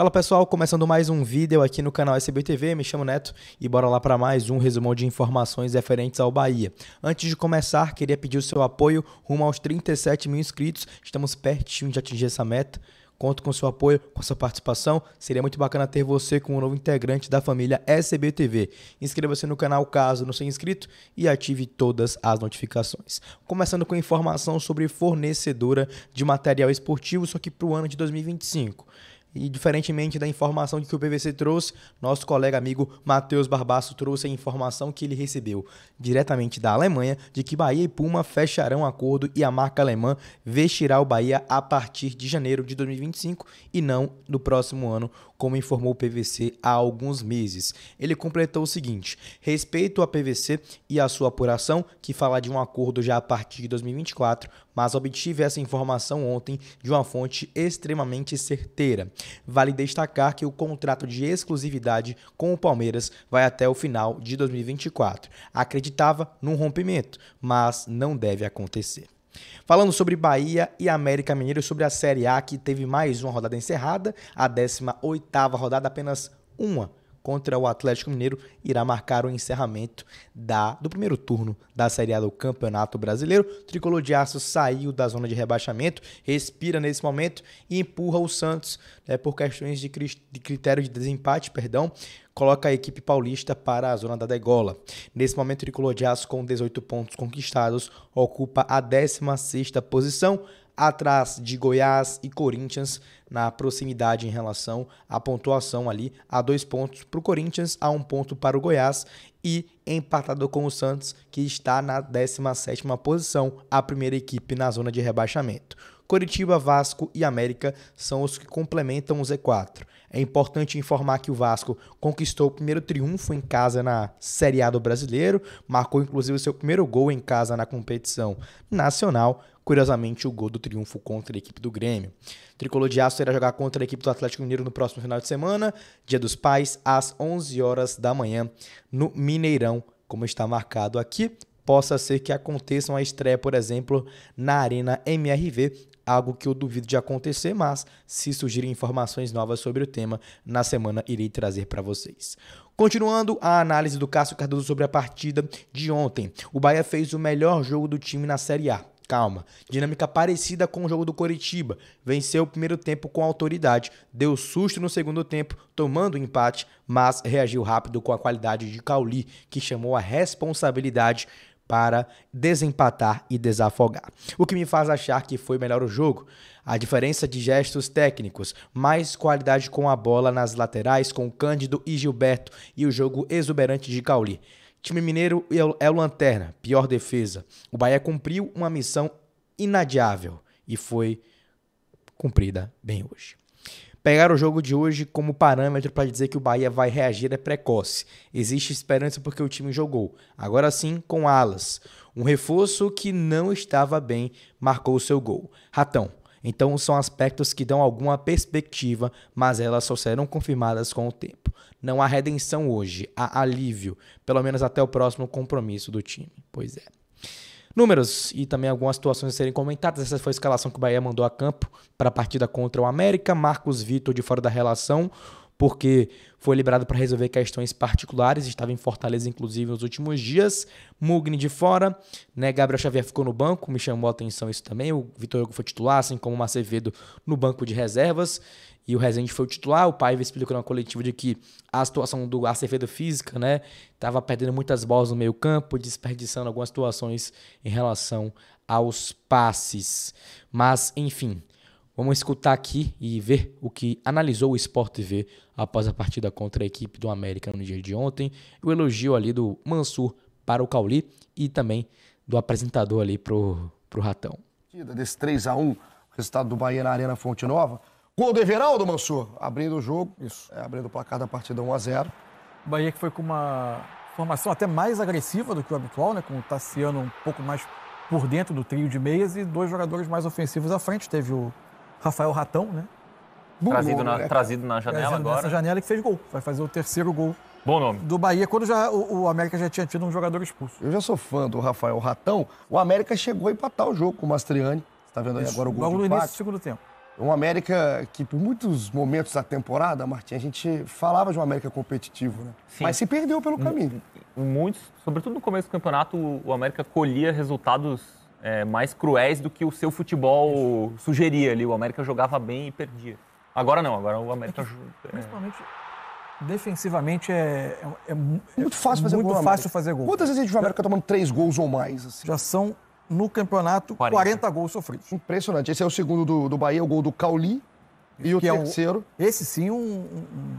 Fala pessoal, começando mais um vídeo aqui no canal SBTV, me chamo Neto e bora lá para mais um resumão de informações referentes ao Bahia. Antes de começar, queria pedir o seu apoio rumo aos 37 mil inscritos, estamos pertinho de atingir essa meta. Conto com seu apoio, com sua participação. Seria muito bacana ter você como um novo integrante da família SBTV. Inscreva-se no canal caso não seja inscrito e ative todas as notificações. Começando com informação sobre fornecedora de material esportivo, só que para o ano de 2025. E diferentemente da informação que o PVC trouxe, nosso colega amigo Matheus Barbaço trouxe a informação que ele recebeu diretamente da Alemanha de que Bahia e Puma fecharão acordo e a marca alemã vestirá o Bahia a partir de janeiro de 2025 e não no próximo ano, como informou o PVC há alguns meses. Ele completou o seguinte: respeito a PVC e a sua apuração, que fala de um acordo já a partir de 2024, mas obtive essa informação ontem de uma fonte extremamente certeira. Vale destacar que o contrato de exclusividade com o Palmeiras vai até o final de 2024. Acreditava num rompimento, mas não deve acontecer. Falando sobre Bahia e América Mineiro, sobre a Série A que teve mais uma rodada encerrada, a 18ª rodada apenas uma contra o Atlético Mineiro irá marcar o encerramento da, do primeiro turno da Série A do Campeonato Brasileiro. O tricolor de aço saiu da zona de rebaixamento, respira nesse momento e empurra o Santos né, por questões de, de critério de desempate, perdão, coloca a equipe paulista para a zona da degola. Nesse momento, o tricolor de aço com 18 pontos conquistados ocupa a 16ª posição atrás de Goiás e Corinthians na proximidade em relação à pontuação ali, a dois pontos para o Corinthians, a um ponto para o Goiás e empatado com o Santos, que está na 17ª posição, a primeira equipe na zona de rebaixamento. Coritiba, Vasco e América são os que complementam o Z4. É importante informar que o Vasco conquistou o primeiro triunfo em casa na Série A do Brasileiro, marcou inclusive o seu primeiro gol em casa na competição nacional, curiosamente, o gol do triunfo contra a equipe do Grêmio. O Tricolor de Aço irá jogar contra a equipe do Atlético Mineiro no próximo final de semana, dia dos pais, às 11 horas da manhã, no Mineirão, como está marcado aqui. Possa ser que aconteça uma estreia, por exemplo, na Arena MRV, algo que eu duvido de acontecer, mas se surgirem informações novas sobre o tema, na semana irei trazer para vocês. Continuando a análise do Cássio Cardoso sobre a partida de ontem, o Bahia fez o melhor jogo do time na Série A calma. Dinâmica parecida com o jogo do Coritiba. Venceu o primeiro tempo com autoridade, deu susto no segundo tempo, tomando o empate, mas reagiu rápido com a qualidade de Cauli, que chamou a responsabilidade para desempatar e desafogar. O que me faz achar que foi melhor o jogo. A diferença de gestos técnicos, mais qualidade com a bola nas laterais com Cândido e Gilberto e o jogo exuberante de Cauli. Time mineiro é, é o lanterna, pior defesa. O Bahia cumpriu uma missão inadiável e foi cumprida bem hoje. Pegar o jogo de hoje como parâmetro para dizer que o Bahia vai reagir é precoce. Existe esperança porque o time jogou. Agora sim, com alas. Um reforço que não estava bem marcou seu gol. Ratão, então são aspectos que dão alguma perspectiva, mas elas só serão confirmadas com o tempo. Não há redenção hoje, há alívio, pelo menos até o próximo compromisso do time. Pois é. Números e também algumas situações a serem comentadas. Essa foi a escalação que o Bahia mandou a campo para a partida contra o América. Marcos Vitor de fora da relação porque foi liberado para resolver questões particulares, estava em Fortaleza, inclusive, nos últimos dias. Mugni de fora, né? Gabriel Xavier ficou no banco, me chamou a atenção isso também. O Vitor Hugo foi titular, assim como o Macevedo no banco de reservas. E o Rezende foi o titular. O Paiva explicou na coletiva de que a situação do Acevedo física, né? Estava perdendo muitas bolas no meio-campo, desperdiçando algumas situações em relação aos passes. Mas, enfim, Vamos escutar aqui e ver o que analisou o Sport TV após a partida contra a equipe do América no dia de ontem. O elogio ali do Mansur para o Cauli e também do apresentador ali pro, pro Ratão. Desse 3 a 1 resultado do Bahia na Arena Fonte Nova. Gol do Everaldo, Mansur, abrindo o jogo, isso, é, abrindo o placar da partida 1 a 0 O Bahia que foi com uma formação até mais agressiva do que o habitual, né? com o Tassiano um pouco mais por dentro do trio de meias e dois jogadores mais ofensivos à frente. Teve o Rafael Ratão, né? trazido, gol, na, né? trazido na janela Trazendo agora. Nessa janela que fez gol. Vai fazer o terceiro gol Bom nome. Do Bahia, quando já, o, o, América já tinha tido um jogador expulso. Eu já sou fã do Rafael Ratão. O América chegou a empatar o jogo com o Mastriani. Você tá vendo aí Isso, agora o gol Logo no início do segundo tempo. Um América que, por muitos momentos da temporada, Martim, a gente falava de um América competitivo, né? Sim. Mas se perdeu pelo caminho. Muitos, sobretudo no começo do campeonato, o América colhia resultados é, mais cruéis do que o seu futebol Isso. sugeria ali. O América jogava bem e perdia. Agora não, agora o América. É que, é. principalmente defensivamente é, é, é, é muito fácil fazer muito gol. fácil fazer gol. Quantas vezes a gente viu o América tomando três gols ou mais? Assim? Já são, no campeonato, 40. 40, gols sofridos. Impressionante. Esse é o segundo do, do Bahia, o gol do Cauli. E o é terceiro. esse sim, um, um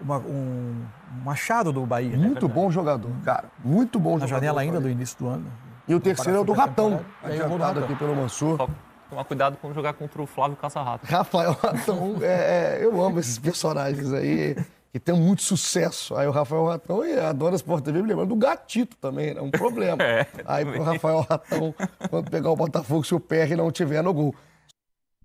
uma, um machado do Bahia. Né? Muito né? bom jogador, cara. Muito bom Na jogador. Na janela ainda do início do ano. E o terceiro é o do Ratão, adiantado aqui pelo Mansur. Só tomar cuidado quando jogar contra o Flávio Caçarrato. Rafael Ratão, é, é, eu amo esses personagens aí, que tem muito sucesso. Aí o Rafael Ratão, e adora Sport TV, me lembrando do Gatito também, né? um problema. É, aí também. pro Rafael Ratão, quando pegar o Botafogo, se o PR não tiver no gol.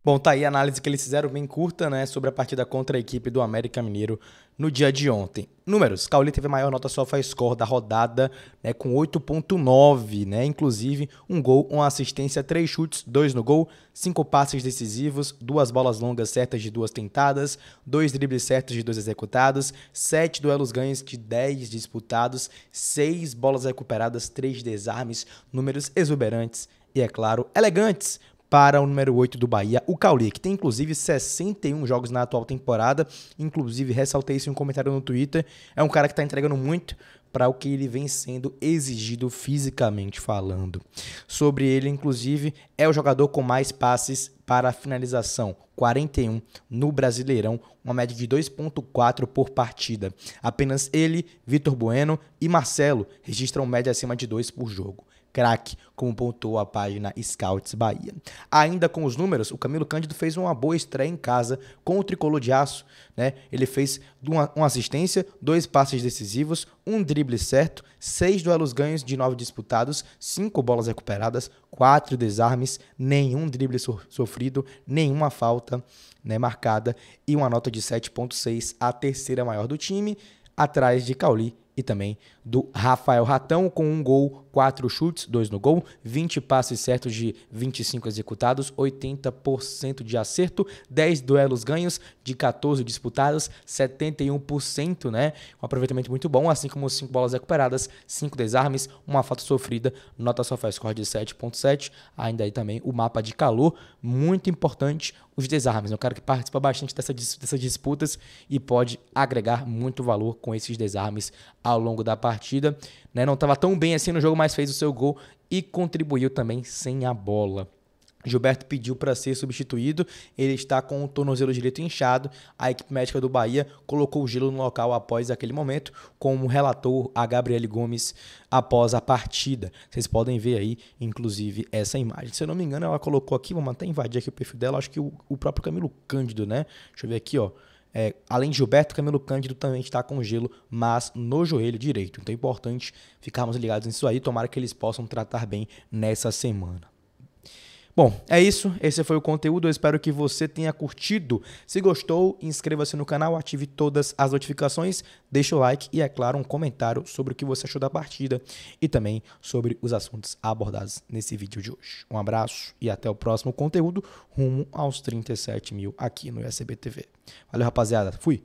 Bom, tá aí a análise que eles fizeram bem curta, né, sobre a partida contra a equipe do América Mineiro no dia de ontem. Números, Cauli teve a maior nota faz score da rodada, né, com 8.9, né, inclusive um gol, uma assistência, três chutes, dois no gol, cinco passes decisivos, duas bolas longas certas de duas tentadas, dois dribles certos de dois executados, sete duelos ganhos de 10 disputados, seis bolas recuperadas, três desarmes, números exuberantes e, é claro, elegantes para o número 8 do Bahia, o Cauli, que tem inclusive 61 jogos na atual temporada. Inclusive, ressaltei isso em um comentário no Twitter. É um cara que está entregando muito para o que ele vem sendo exigido fisicamente falando. Sobre ele, inclusive, é o jogador com mais passes para a finalização, 41 no Brasileirão, uma média de 2.4 por partida. Apenas ele, Vitor Bueno e Marcelo registram média acima de 2 por jogo craque, como pontuou a página Scouts Bahia. Ainda com os números, o Camilo Cândido fez uma boa estreia em casa com o tricolor de aço. Né? Ele fez uma, uma assistência, dois passes decisivos, um drible certo, seis duelos ganhos de nove disputados, cinco bolas recuperadas, quatro desarmes, nenhum drible so sofrido sofrido nenhuma falta né, marcada e uma nota de 7,6, a terceira maior do time, atrás de Cauli e também do Rafael Ratão, com um gol 4 chutes, 2 no gol, 20 passes certos de 25 executados, 80% de acerto, 10 duelos ganhos de 14 disputados, 71%, né? Um aproveitamento muito bom, assim como 5 bolas recuperadas, 5 desarmes, uma falta sofrida, nota só faz score de 7.7, ainda aí também o mapa de calor, muito importante, os desarmes, é um cara que participa bastante dessa, dessas disputas e pode agregar muito valor com esses desarmes ao longo da partida, né? Não estava tão bem assim no jogo mas fez o seu gol e contribuiu também sem a bola. Gilberto pediu para ser substituído, ele está com o tornozelo direito inchado. A equipe médica do Bahia colocou o gelo no local após aquele momento, como relatou a Gabriele Gomes após a partida. Vocês podem ver aí, inclusive, essa imagem. Se eu não me engano, ela colocou aqui, vamos até invadir aqui o perfil dela, acho que o, o próprio Camilo Cândido, né? Deixa eu ver aqui, ó. É, além de Gilberto, Camilo Cândido também está com gelo, mas no joelho direito. Então é importante ficarmos ligados nisso aí. Tomara que eles possam tratar bem nessa semana. Bom, é isso. Esse foi o conteúdo. Eu espero que você tenha curtido. Se gostou, inscreva-se no canal, ative todas as notificações, deixe o like e, é claro, um comentário sobre o que você achou da partida e também sobre os assuntos abordados nesse vídeo de hoje. Um abraço e até o próximo conteúdo rumo aos 37 mil aqui no SBTV. Valeu, rapaziada. Fui!